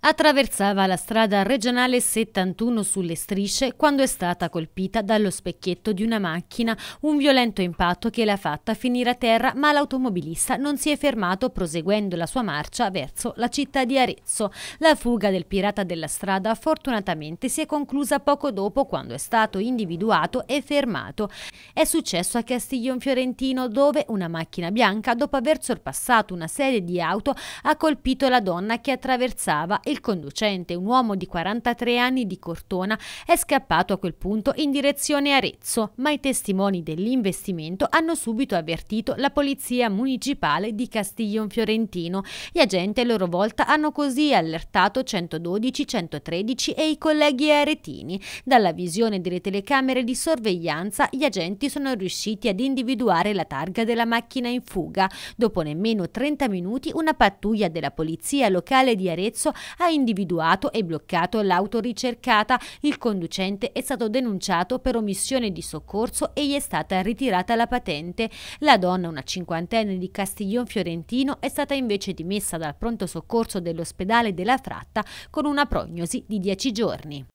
Attraversava la strada regionale 71 sulle strisce quando è stata colpita dallo specchietto di una macchina, un violento impatto che l'ha fatta finire a terra ma l'automobilista non si è fermato proseguendo la sua marcia verso la città di Arezzo. La fuga del pirata della strada fortunatamente si è conclusa poco dopo quando è stato individuato e fermato. È successo a Castiglion Fiorentino dove una macchina bianca dopo aver sorpassato una serie di auto ha colpito la donna che attraversava e il conducente, un uomo di 43 anni di Cortona, è scappato a quel punto in direzione Arezzo, ma i testimoni dell'investimento hanno subito avvertito la polizia municipale di Castiglion Fiorentino. Gli agenti a loro volta hanno così allertato 112, 113 e i colleghi aretini. Dalla visione delle telecamere di sorveglianza gli agenti sono riusciti ad individuare la targa della macchina in fuga. Dopo nemmeno 30 minuti una pattuglia della polizia locale di Arezzo ha individuato e bloccato l'autoricercata. Il conducente è stato denunciato per omissione di soccorso e gli è stata ritirata la patente. La donna, una cinquantenne di Castiglion Fiorentino, è stata invece dimessa dal pronto soccorso dell'ospedale della Fratta con una prognosi di 10 giorni.